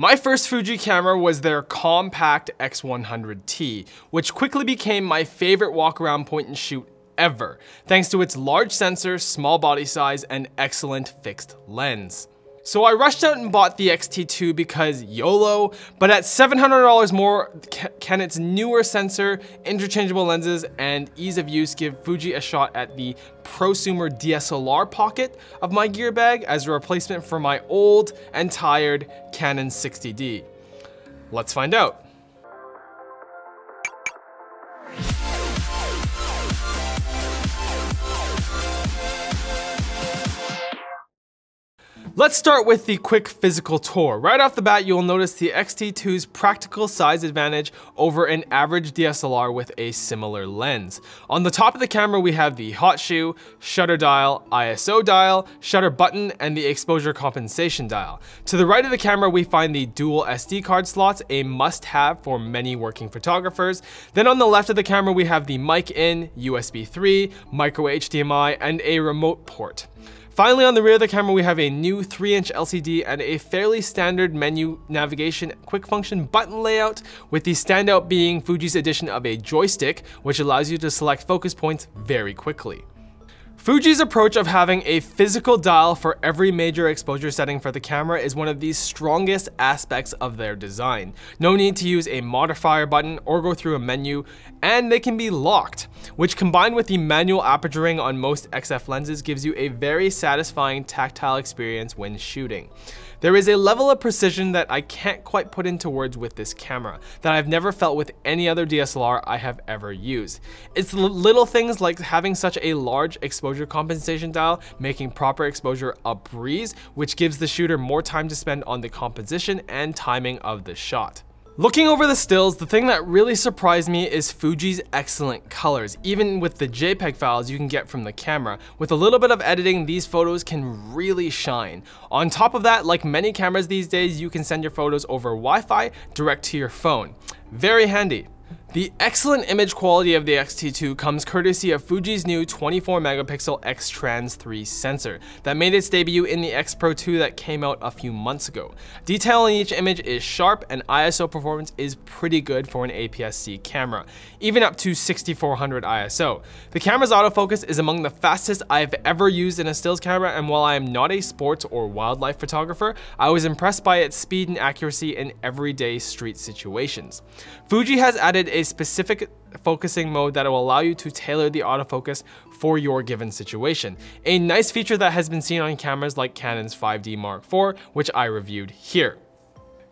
My first Fuji camera was their compact X100T, which quickly became my favorite walk around point and shoot ever, thanks to its large sensor, small body size, and excellent fixed lens. So I rushed out and bought the X-T2 because YOLO, but at $700 more can its newer sensor, interchangeable lenses, and ease of use give Fuji a shot at the prosumer DSLR pocket of my gear bag as a replacement for my old and tired Canon 60D. Let's find out. Let's start with the quick physical tour. Right off the bat, you'll notice the X-T2's practical size advantage over an average DSLR with a similar lens. On the top of the camera, we have the hot shoe, shutter dial, ISO dial, shutter button, and the exposure compensation dial. To the right of the camera, we find the dual SD card slots, a must-have for many working photographers. Then on the left of the camera, we have the mic in, USB 3, micro HDMI, and a remote port. Finally on the rear of the camera we have a new 3 inch LCD and a fairly standard menu navigation quick function button layout with the standout being Fuji's addition of a joystick which allows you to select focus points very quickly. Fuji's approach of having a physical dial for every major exposure setting for the camera is one of the strongest aspects of their design. No need to use a modifier button or go through a menu, and they can be locked, which combined with the manual aperturing on most XF lenses gives you a very satisfying tactile experience when shooting. There is a level of precision that I can't quite put into words with this camera, that I've never felt with any other DSLR I have ever used. It's little things like having such a large exposure exposure compensation dial, making proper exposure a breeze, which gives the shooter more time to spend on the composition and timing of the shot. Looking over the stills, the thing that really surprised me is Fuji's excellent colors, even with the JPEG files you can get from the camera. With a little bit of editing, these photos can really shine. On top of that, like many cameras these days, you can send your photos over Wi-Fi direct to your phone. Very handy. The excellent image quality of the X-T2 comes courtesy of Fuji's new 24 megapixel X-Trans 3 sensor that made its debut in the X-Pro 2 that came out a few months ago. Detail in each image is sharp and ISO performance is pretty good for an APS-C camera, even up to 6400 ISO. The camera's autofocus is among the fastest I've ever used in a stills camera and while I am not a sports or wildlife photographer, I was impressed by its speed and accuracy in everyday street situations. Fuji has added a a specific focusing mode that will allow you to tailor the autofocus for your given situation. A nice feature that has been seen on cameras like Canon's 5D Mark IV, which I reviewed here.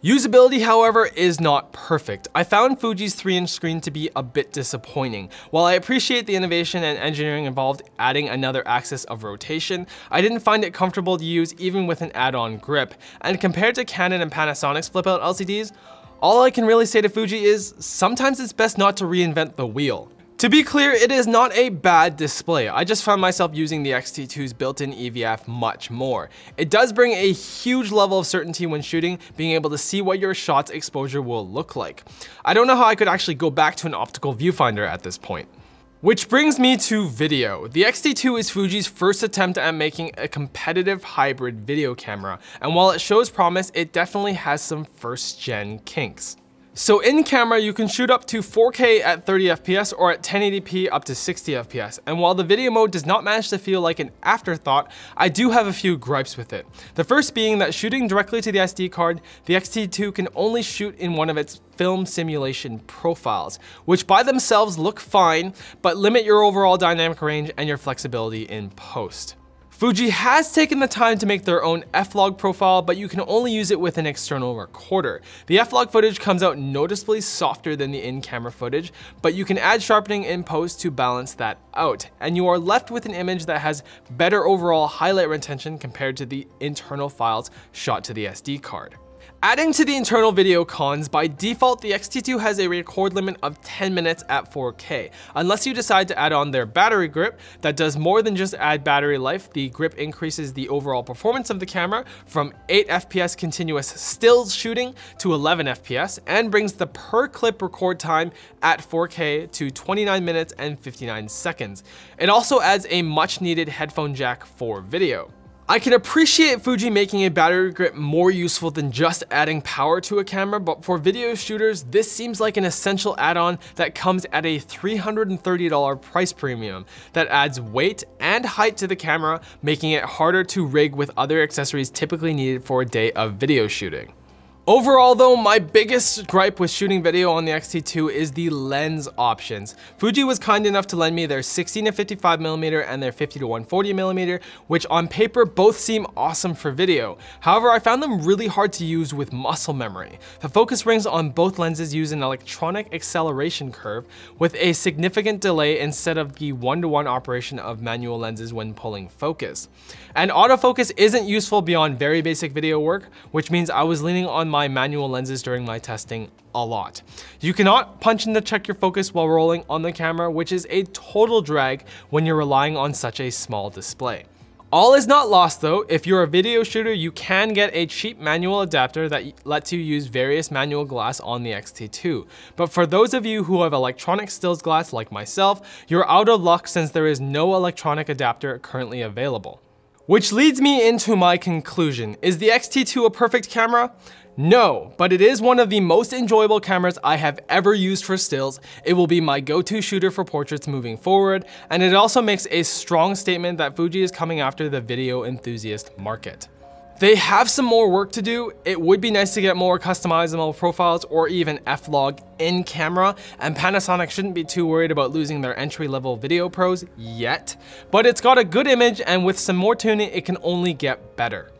Usability, however, is not perfect. I found Fuji's 3-inch screen to be a bit disappointing. While I appreciate the innovation and engineering involved adding another axis of rotation, I didn't find it comfortable to use even with an add-on grip, and compared to Canon and Panasonic's flip-out LCDs, all I can really say to Fuji is, sometimes it's best not to reinvent the wheel. To be clear, it is not a bad display. I just found myself using the X-T2's built-in EVF much more. It does bring a huge level of certainty when shooting, being able to see what your shot's exposure will look like. I don't know how I could actually go back to an optical viewfinder at this point. Which brings me to video. The X-T2 is Fuji's first attempt at making a competitive hybrid video camera, and while it shows promise, it definitely has some first-gen kinks. So in camera, you can shoot up to 4K at 30 FPS or at 1080p up to 60 FPS. And while the video mode does not manage to feel like an afterthought, I do have a few gripes with it. The first being that shooting directly to the SD card, the X-T2 can only shoot in one of its film simulation profiles, which by themselves look fine, but limit your overall dynamic range and your flexibility in post. Fuji has taken the time to make their own F-Log profile, but you can only use it with an external recorder. The F-Log footage comes out noticeably softer than the in-camera footage, but you can add sharpening in post to balance that out, and you are left with an image that has better overall highlight retention compared to the internal files shot to the SD card. Adding to the internal video cons, by default the X-T2 has a record limit of 10 minutes at 4K. Unless you decide to add on their battery grip, that does more than just add battery life, the grip increases the overall performance of the camera from 8 FPS continuous stills shooting to 11 FPS and brings the per clip record time at 4K to 29 minutes and 59 seconds. It also adds a much needed headphone jack for video. I can appreciate Fuji making a battery grip more useful than just adding power to a camera, but for video shooters, this seems like an essential add-on that comes at a $330 price premium that adds weight and height to the camera, making it harder to rig with other accessories typically needed for a day of video shooting. Overall though, my biggest gripe with shooting video on the X-T2 is the lens options. Fuji was kind enough to lend me their 16 to 55 millimeter and their 50 to 140 millimeter, which on paper both seem awesome for video. However, I found them really hard to use with muscle memory. The focus rings on both lenses use an electronic acceleration curve with a significant delay instead of the one-to-one -one operation of manual lenses when pulling focus. And autofocus isn't useful beyond very basic video work, which means I was leaning on my my manual lenses during my testing a lot. You cannot punch in to check your focus while rolling on the camera, which is a total drag when you're relying on such a small display. All is not lost though. If you're a video shooter, you can get a cheap manual adapter that lets you use various manual glass on the X-T2. But for those of you who have electronic stills glass like myself, you're out of luck since there is no electronic adapter currently available. Which leads me into my conclusion. Is the X-T2 a perfect camera? No, but it is one of the most enjoyable cameras I have ever used for stills. It will be my go-to shooter for portraits moving forward, and it also makes a strong statement that Fuji is coming after the video enthusiast market. They have some more work to do. It would be nice to get more customizable profiles or even F-Log in camera, and Panasonic shouldn't be too worried about losing their entry-level video pros yet. But it's got a good image, and with some more tuning, it can only get better.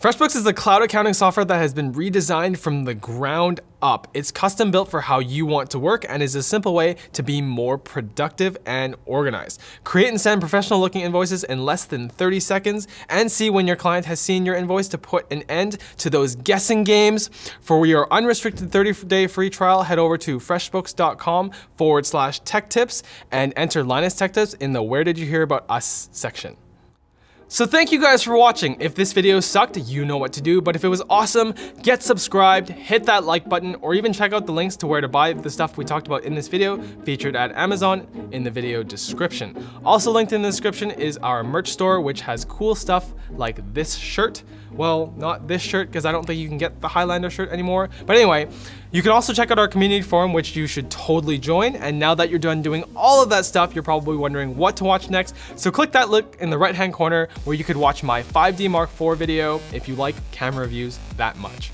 FreshBooks is a cloud accounting software that has been redesigned from the ground up. It's custom built for how you want to work and is a simple way to be more productive and organized. Create and send professional looking invoices in less than 30 seconds and see when your client has seen your invoice to put an end to those guessing games. For your unrestricted 30 day free trial, head over to freshbooks.com forward slash tech tips and enter Linus Tech Tips in the where did you hear about us section. So thank you guys for watching. If this video sucked, you know what to do, but if it was awesome, get subscribed, hit that like button, or even check out the links to where to buy the stuff we talked about in this video featured at Amazon in the video description. Also linked in the description is our merch store, which has cool stuff like this shirt. Well, not this shirt, because I don't think you can get the Highlander shirt anymore. But anyway, you can also check out our community forum, which you should totally join. And now that you're done doing all of that stuff, you're probably wondering what to watch next. So click that link in the right-hand corner where you could watch my 5D Mark IV video if you like camera views that much.